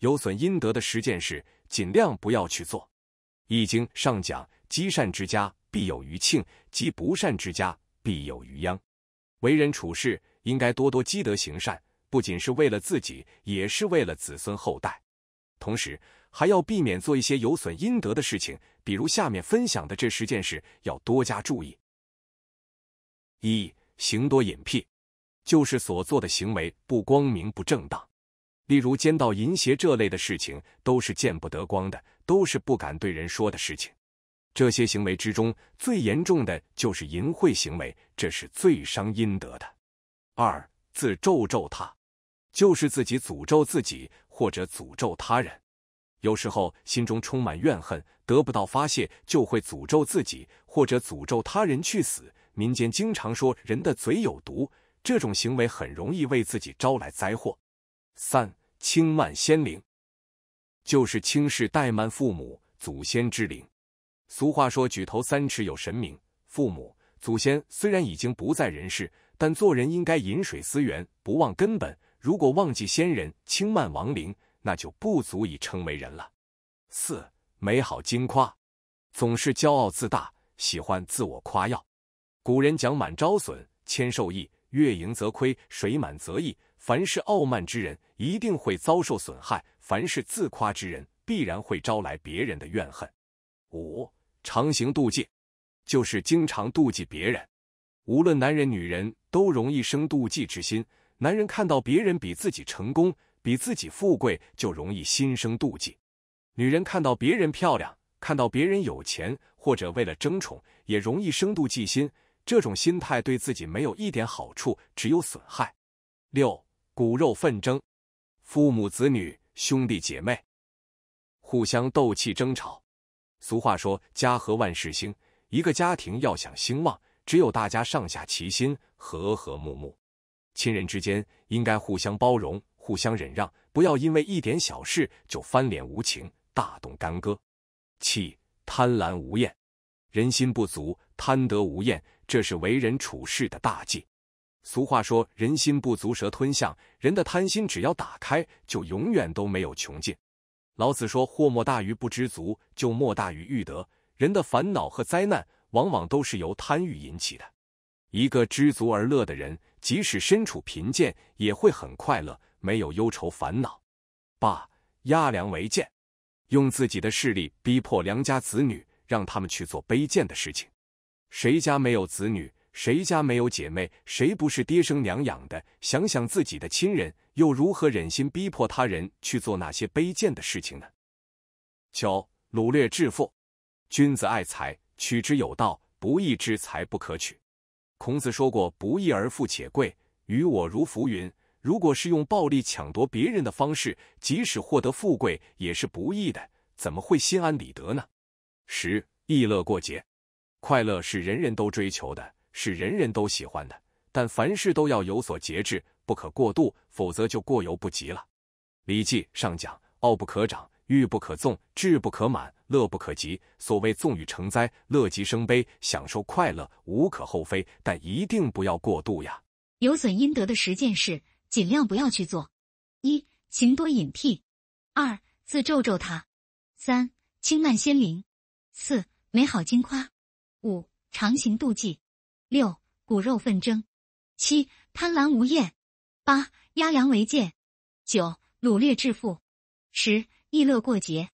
有损阴德的十件事，尽量不要去做。《易经》上讲：“积善之家，必有余庆；积不善之家，必有余殃。”为人处事，应该多多积德行善，不仅是为了自己，也是为了子孙后代。同时，还要避免做一些有损阴德的事情，比如下面分享的这十件事，要多加注意。一、行多隐僻，就是所做的行为不光明不正当。例如奸盗淫邪这类的事情都是见不得光的，都是不敢对人说的事情。这些行为之中，最严重的就是淫秽行为，这是最伤阴德的。二自咒咒他，就是自己诅咒自己或者诅咒他人。有时候心中充满怨恨，得不到发泄，就会诅咒自己或者诅咒他人去死。民间经常说人的嘴有毒，这种行为很容易为自己招来灾祸。三轻慢先灵，就是轻视怠慢父母祖先之灵。俗话说：“举头三尺有神明。”父母祖先虽然已经不在人世，但做人应该饮水思源，不忘根本。如果忘记先人，轻慢亡灵，那就不足以称为人了。四美好金夸，总是骄傲自大，喜欢自我夸耀。古人讲：“满招损，谦受益；月盈则亏，水满则溢。”凡是傲慢之人，一定会遭受损害；凡是自夸之人，必然会招来别人的怨恨。五、常行妒忌，就是经常妒忌别人。无论男人、女人都容易生妒忌之心。男人看到别人比自己成功、比自己富贵，就容易心生妒忌；女人看到别人漂亮、看到别人有钱，或者为了争宠，也容易生妒忌心。这种心态对自己没有一点好处，只有损害。六。骨肉纷争，父母子女、兄弟姐妹互相斗气争吵。俗话说“家和万事兴”，一个家庭要想兴旺，只有大家上下齐心，和和睦睦。亲人之间应该互相包容、互相忍让，不要因为一点小事就翻脸无情、大动干戈。七、贪婪无厌，人心不足，贪得无厌，这是为人处事的大忌。俗话说，人心不足蛇吞象。人的贪心只要打开，就永远都没有穷尽。老子说，祸莫大于不知足，就莫大于欲得。人的烦恼和灾难，往往都是由贪欲引起的。一个知足而乐的人，即使身处贫贱，也会很快乐，没有忧愁烦恼。八压良为贱，用自己的势力逼迫良家子女，让他们去做卑贱的事情。谁家没有子女？谁家没有姐妹？谁不是爹生娘养的？想想自己的亲人，又如何忍心逼迫他人去做那些卑贱的事情呢？九、掳掠致富，君子爱财，取之有道，不义之财不可取。孔子说过：“不义而富且贵，于我如浮云。”如果是用暴力抢夺别人的方式，即使获得富贵，也是不义的，怎么会心安理得呢？十、易乐过节，快乐是人人都追求的。是人人都喜欢的，但凡事都要有所节制，不可过度，否则就过犹不及了。《礼记》上讲：“傲不可长，欲不可纵，志不可满，乐不可极。”所谓“纵欲成灾，乐极生悲”。享受快乐无可厚非，但一定不要过度呀。有损阴德的十件事，尽量不要去做：一、情多隐僻；二、自咒咒他；三、轻慢仙灵；四、美好经夸；五、常行妒忌。六、骨肉纷争；七、贪婪无厌；八、压良为贱；九、掳掠致富；十、逸乐过节。